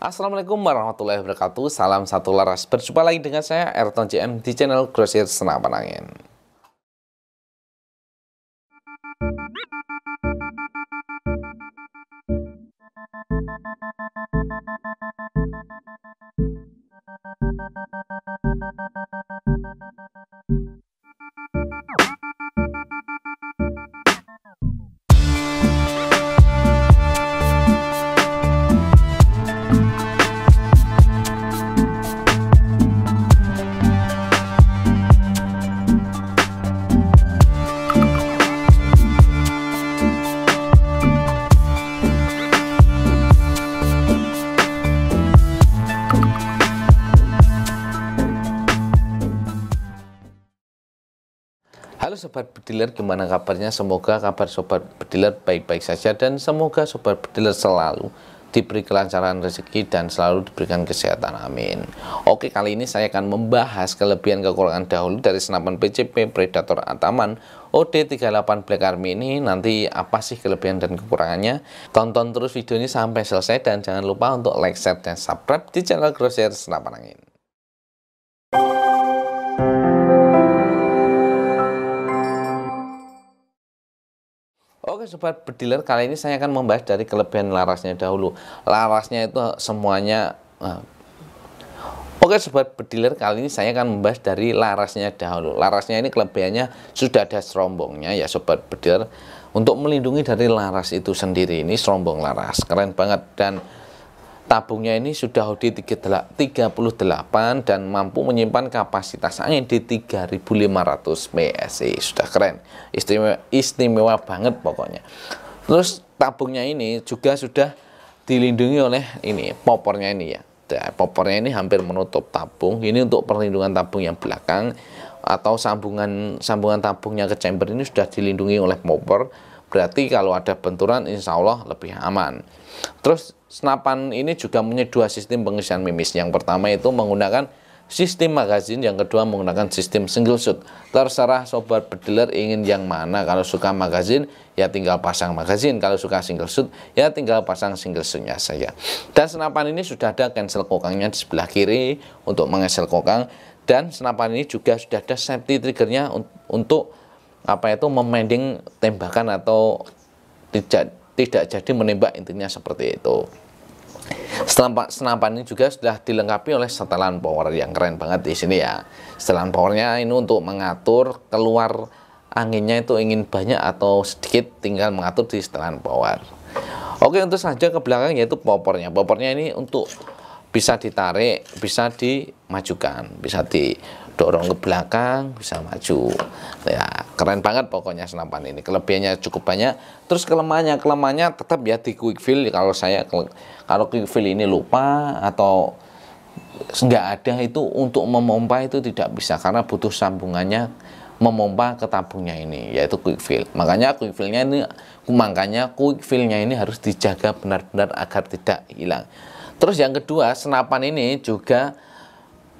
Assalamualaikum warahmatullahi wabarakatuh Salam satu laras Berjumpa lagi dengan saya Erton JM di channel Grosir Senapan Angin Halo Sobat Pediler, gimana kabarnya? Semoga kabar Sobat Pediler baik-baik saja dan semoga Sobat Pediler selalu diberi kelancaran rezeki dan selalu diberikan kesehatan. Amin. Oke, kali ini saya akan membahas kelebihan kekurangan dahulu dari senapan PCP Predator Ataman OD38 Black Army ini nanti apa sih kelebihan dan kekurangannya tonton terus video ini sampai selesai dan jangan lupa untuk like, share, dan subscribe di channel Grosir Senapan Angin Oke sobat bediler, kali ini saya akan membahas dari kelebihan larasnya dahulu. Larasnya itu semuanya eh, Oke sobat bediler, kali ini saya akan membahas dari larasnya dahulu. Larasnya ini kelebihannya sudah ada serombongnya ya sobat bediler untuk melindungi dari laras itu sendiri. Ini serombong laras. Keren banget dan tabungnya ini sudah HOD 38 dan mampu menyimpan kapasitas angin di 3500 PSI. Sudah keren. Istimewa, istimewa banget pokoknya. Terus tabungnya ini juga sudah dilindungi oleh ini popornya ini ya. Nah, popornya ini hampir menutup tabung. Ini untuk perlindungan tabung yang belakang atau sambungan sambungan tabungnya ke chamber ini sudah dilindungi oleh popor Berarti kalau ada benturan insya Allah lebih aman. Terus senapan ini juga punya dua sistem pengisian mimis. Yang pertama itu menggunakan sistem magazin, yang kedua menggunakan sistem single shot. Terserah sobat pediler ingin yang mana. Kalau suka magazin, ya tinggal pasang magazin. Kalau suka single shot, ya tinggal pasang single shotnya saja. Dan senapan ini sudah ada cancel kokangnya di sebelah kiri untuk mengesel kokang. Dan senapan ini juga sudah ada safety triggernya untuk apa itu memending tembakan atau tidak tidak jadi menembak intinya seperti itu. Senapan, senapan ini juga sudah dilengkapi oleh setelan power yang keren banget di sini ya. Setelan powernya ini untuk mengatur keluar anginnya itu ingin banyak atau sedikit tinggal mengatur di setelan power. Oke untuk saja ke belakang yaitu popornya. Popornya ini untuk bisa ditarik, bisa dimajukan, bisa didorong ke belakang, bisa maju. Ya, keren banget pokoknya senapan ini. Kelebihannya cukup banyak. Terus kelemahannya, kelemahannya tetap ya di quick fill kalau saya kalau quick fill ini lupa atau nggak ada itu untuk memompa itu tidak bisa karena butuh sambungannya memompa ke tabungnya ini yaitu quick fill makanya quick fillnya ini makanya quick fillnya ini harus dijaga benar-benar agar tidak hilang Terus yang kedua, senapan ini juga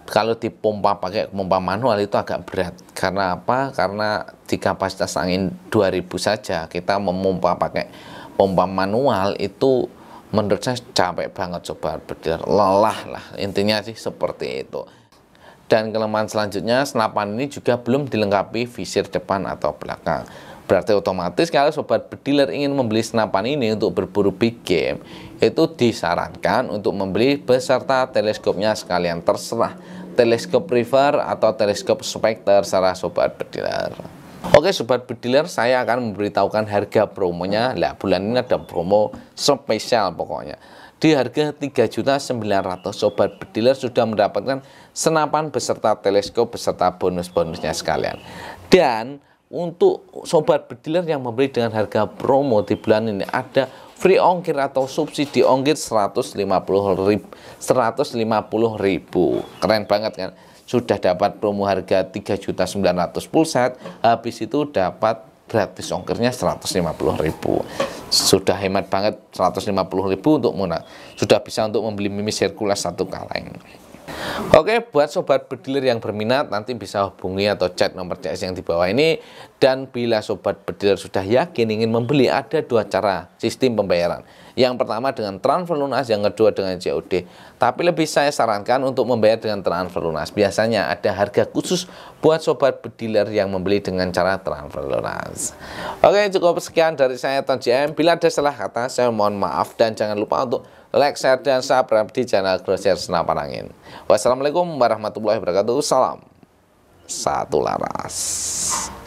kalau dipompa pakai pompa manual itu agak berat. Karena apa? Karena di kapasitas angin 2000 saja kita memompa pakai pompa manual itu menurut saya capek banget coba berdiri lelah lah intinya sih seperti itu dan kelemahan selanjutnya, senapan ini juga belum dilengkapi visir depan atau belakang. Berarti otomatis kalau sobat bediler ingin membeli senapan ini untuk berburu big game, itu disarankan untuk membeli beserta teleskopnya sekalian terserah teleskop river atau teleskop specter secara sobat bediler. Oke sobat bediler, saya akan memberitahukan harga promonya. Lah bulan ini ada promo spesial pokoknya di harga 3.900 sobat bediler sudah mendapatkan senapan beserta teleskop beserta bonus-bonusnya sekalian. Dan untuk sobat bediler yang membeli dengan harga promo di bulan ini ada free ongkir atau subsidi ongkir 150 ribu, 150 ribu. Keren banget kan? Sudah dapat promo harga 3.900 pulsa, habis itu dapat gratis ongkirnya puluh ribu sudah hemat banget puluh ribu untuk muna sudah bisa untuk membeli mimis Hercules satu kaleng Oke, buat sobat bediler yang berminat nanti bisa hubungi atau chat nomor CS yang di bawah ini dan bila sobat bediler sudah yakin ingin membeli ada dua cara sistem pembayaran. Yang pertama dengan transfer lunas, yang kedua dengan COD. Tapi lebih saya sarankan untuk membayar dengan transfer lunas. Biasanya ada harga khusus buat sobat bediler yang membeli dengan cara transfer lunas. Oke, cukup sekian dari saya Ton JM. Bila ada salah kata, saya mohon maaf dan jangan lupa untuk like, share dan subscribe di channel Grosir Senapan Angin. Wassalamualaikum Assalamualaikum warahmatullahi wabarakatuh. Salam satu laras.